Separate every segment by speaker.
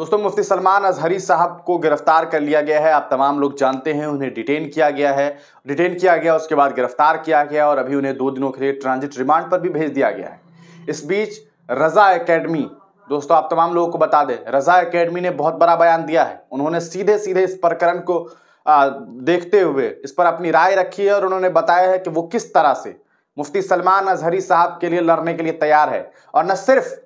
Speaker 1: दोस्तों मुफ्ती सलमान अजहरी साहब को गिरफ्तार कर लिया गया है आप तमाम लोग जानते हैं उन्हें डिटेन किया गया है डिटेन किया गया उसके बाद गिरफ्तार किया गया और अभी उन्हें दो दिनों के लिए ट्रांजिट रिमांड पर भी भेज दिया गया है इस बीच रज़ा एकेडमी दोस्तों आप तमाम लोगों को बता दें रज़ा एकेडमी ने बहुत बड़ा बयान दिया है उन्होंने सीधे सीधे इस प्रकरण को आ, देखते हुए इस पर अपनी राय रखी है और उन्होंने बताया है कि वो किस तरह से मुफ्ती सलमान अजहरी साहब के लिए लड़ने के लिए तैयार है और न सिर्फ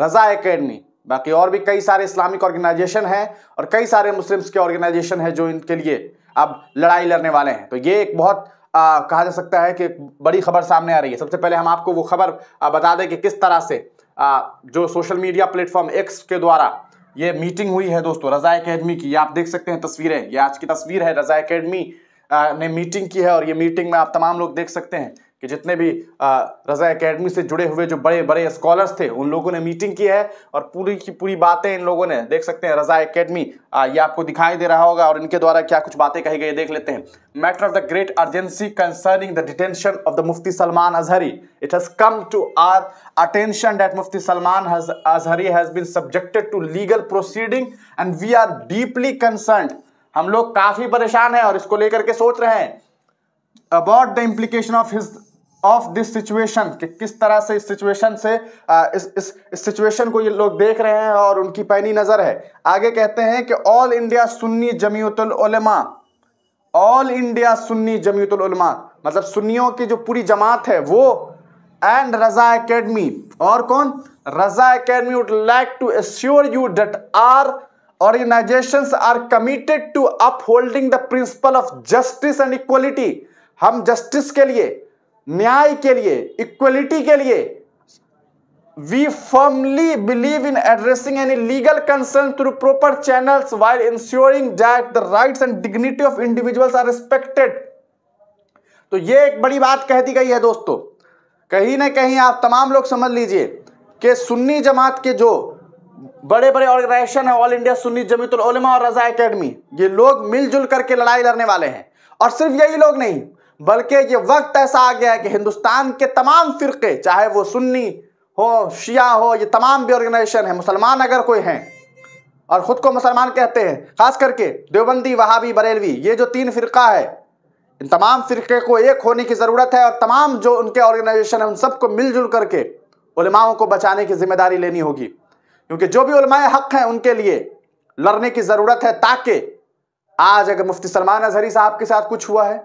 Speaker 1: रज़ा एकेडमी बाकी और भी कई सारे इस्लामिक ऑर्गेनाइजेशन हैं और कई सारे मुस्लिम्स के ऑर्गेनाइजेशन हैं जो इनके लिए अब लड़ाई लड़ने वाले हैं तो ये एक बहुत आ, कहा जा सकता है कि बड़ी खबर सामने आ रही है सबसे पहले हम आपको वो खबर बता दें कि किस तरह से आ, जो सोशल मीडिया प्लेटफॉर्म एक्स के द्वारा ये मीटिंग हुई है दोस्तों रज़ा अकेडमी की आप देख सकते हैं तस्वीरें ये आज की तस्वीर है रज़ा अकेडमी ने मीटिंग की है और ये मीटिंग में आप तमाम लोग देख सकते हैं कि जितने भी रज़ा एकेडमी से जुड़े हुए जो बड़े बड़े स्कॉलर्स थे उन लोगों ने मीटिंग की है और पूरी की पूरी बातें इन लोगों ने देख सकते हैं रज़ा एकेडमी ये आपको दिखाई दे रहा होगा और इनके द्वारा क्या कुछ बातें कही गई देख लेते हैं matter of the great urgency concerning the detention of the Mufti Salman Azhari it has come to our attention that Mufti Salman Azhari has been subjected to legal proceeding and we are deeply concern हम लोग काफ़ी परेशान हैं और इसको लेकर के सोच रहे हैं about the implication of his of this situation कि किस तरह से इस सिचुएशन से आ, इस इस सिचुएशन को ये लोग देख रहे हैं और उनकी पैनी नज़र है आगे कहते हैं कि ऑल इंडिया सुन्नी जमीयतुल उलमा ऑल इंडिया सुन्नी जमीयतुल उलमा मतलब सुन्नियों की जो पूरी जमात है वो एंड रजा एकेडमी और कौन Raza academy would like to assure you that our organisations are committed to upholding the principle of justice and equality हम जस्टिस के लिए न्याय के लिए इक्वलिटी के लिए we firmly believe in addressing any legal concern through proper channel while ensuring that the right and dignity of individuals are respected तो ये एक बड़ी बात कह दी गई है दोस्तों कहीं ना कहीं आप तमाम लोग समझ लीजिए कि सुन्नी जमात के जो बड़े बड़े ऑर्गेनाइजेशन है ऑल इंडिया सुन्नी जमीतुल और रजा एकेडमी ये लोग मिलजुल करके लड़ाई लड़ने वाले हैं और सिर्फ यही लोग नहीं बल्कि ये वक्त ऐसा आ गया है कि हिंदुस्तान के तमाम फ़िरके चाहे वो सुन्नी हो शिया हो ये तमाम भी ऑर्गेनाइजेशन है मुसलमान अगर कोई हैं और ख़ुद को मुसलमान कहते हैं ख़ास करके देवबंदी वहाबी बरेलवी ये जो तीन फ़िरका है इन तमाम फ़िरके को एक होने की ज़रूरत है और तमाम जो उनके ऑर्गेनाइजेशन है उन सबको मिलजुल करके उलमाओं को बचाने की जिम्मेदारी लेनी होगी क्योंकि जो भी उलमाए हक हैं उनके लिए लड़ने की ज़रूरत है ताकि आज अगर मुफ्ती सलमान अजहरी साहब के साथ कुछ हुआ है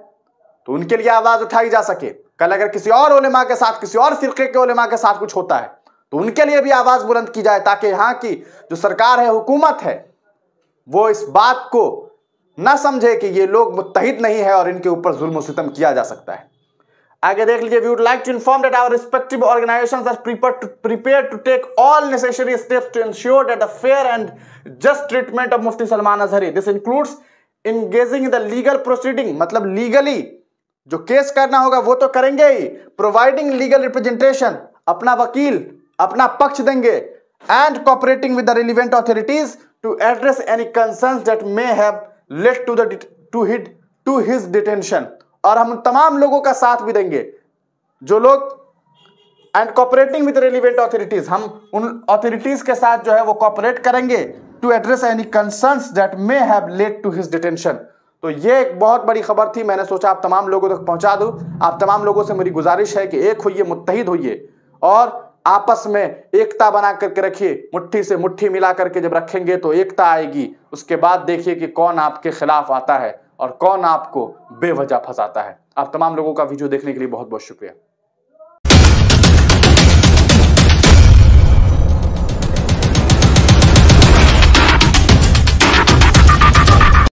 Speaker 1: तो उनके लिए आवाज उठाई जा सके कल अगर किसी और उलेमा के साथ किसी और फिरके के उलेमा के साथ कुछ होता है तो उनके लिए भी आवाज बुलंद की जाए ताकि यहां की जो सरकार है हुकूमत है वो इस बात को ना समझे कि ये लोग मुतहद नहीं है और इनके ऊपर जुल्म सितम किया जा सकता है आगे देख लीजिए we would like to inform that our respective organisations are prepared to prepare to take all necessary steps to ensure that the fair and just treatment of Mufti Salman Azhari this includes engaging the legal proceeding मतलब legally जो case करना होगा वो तो करेंगे ही providing legal representation अपना वकील अपना पक्ष देंगे and cooperating with the relevant authorities to address any concern that may have led to due hit to his detention और हम तमाम लोगों का साथ भी देंगे जो लोग and cooperating with relevant authorities हम उन ऑथोरिटीज के साथ जो है वो कॉपरेट करेंगे to address any concern that may have led to his detention तो ये एक बहुत बड़ी खबर थी मैंने सोचा आप तमाम लोगों तक पहुंचा दूं आप तमाम लोगों से मेरी गुजारिश है कि एक होइए मुतहिद होइए और आपस में एकता बना करके रखिए मुट्ठी से मुट्ठी मिला करके जब रखेंगे तो एकता आएगी उसके बाद देखिए कि कौन आपके खिलाफ आता है और कौन आपको बेवजह फंसाता है आप तमाम लोगों का वीडियो देखने के लिए बहुत बहुत शुक्रिया